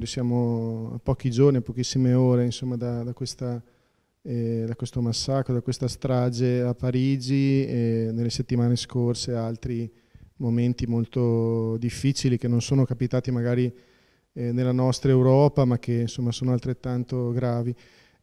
Cagliari, siamo a pochi giorni, a pochissime ore insomma, da, da, questa, eh, da, questo massacro, da questa strage a Parigi e nelle settimane scorse altri momenti molto difficili che non sono capitati magari eh, nella nostra Europa ma che insomma, sono altrettanto gravi.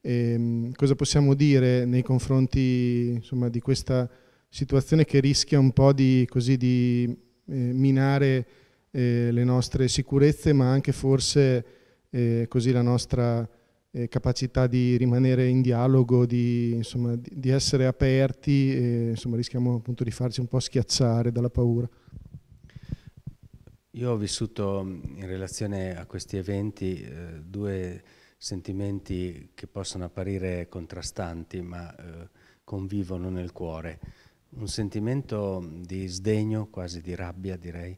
E, ehm, cosa possiamo dire nei confronti insomma, di questa situazione che rischia un po' di, così, di eh, minare eh, le nostre sicurezze, ma anche forse eh, la nostra eh, capacità di rimanere in dialogo, di, insomma, di essere aperti, e, insomma, rischiamo appunto di farci un po' schiacciare dalla paura. Io ho vissuto in relazione a questi eventi eh, due sentimenti che possono apparire contrastanti ma eh, convivono nel cuore. Un sentimento di sdegno, quasi di rabbia direi,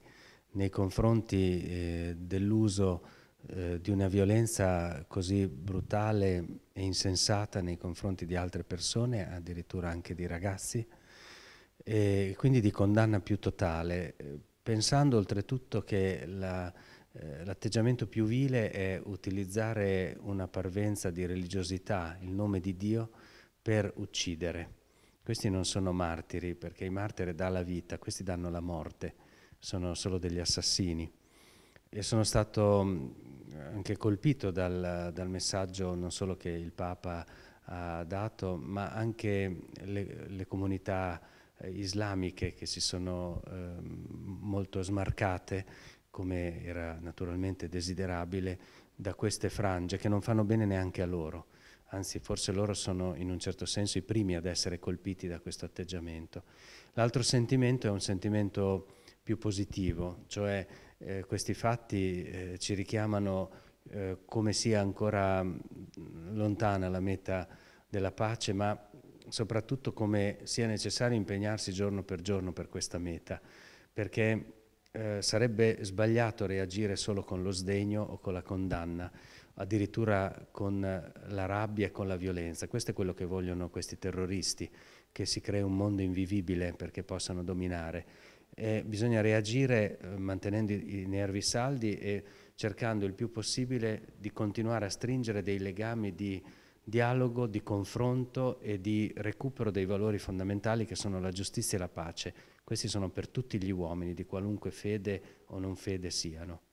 nei confronti eh, dell'uso eh, di una violenza così brutale e insensata nei confronti di altre persone, addirittura anche di ragazzi, e quindi di condanna più totale, eh, pensando oltretutto che l'atteggiamento la, eh, più vile è utilizzare una parvenza di religiosità, il nome di Dio, per uccidere. Questi non sono martiri, perché i martiri dà la vita, questi danno la morte sono solo degli assassini. E sono stato mm, anche colpito dal, dal messaggio non solo che il Papa ha dato, ma anche le, le comunità islamiche che si sono eh, molto smarcate, come era naturalmente desiderabile, da queste frange che non fanno bene neanche a loro. Anzi, forse loro sono in un certo senso i primi ad essere colpiti da questo atteggiamento. L'altro sentimento è un sentimento più positivo, cioè eh, questi fatti eh, ci richiamano eh, come sia ancora mm, lontana la meta della pace, ma soprattutto come sia necessario impegnarsi giorno per giorno per questa meta, perché eh, sarebbe sbagliato reagire solo con lo sdegno o con la condanna, addirittura con la rabbia e con la violenza. Questo è quello che vogliono questi terroristi, che si crei un mondo invivibile perché possano dominare eh, bisogna reagire eh, mantenendo i nervi saldi e cercando il più possibile di continuare a stringere dei legami di dialogo, di confronto e di recupero dei valori fondamentali che sono la giustizia e la pace. Questi sono per tutti gli uomini, di qualunque fede o non fede siano.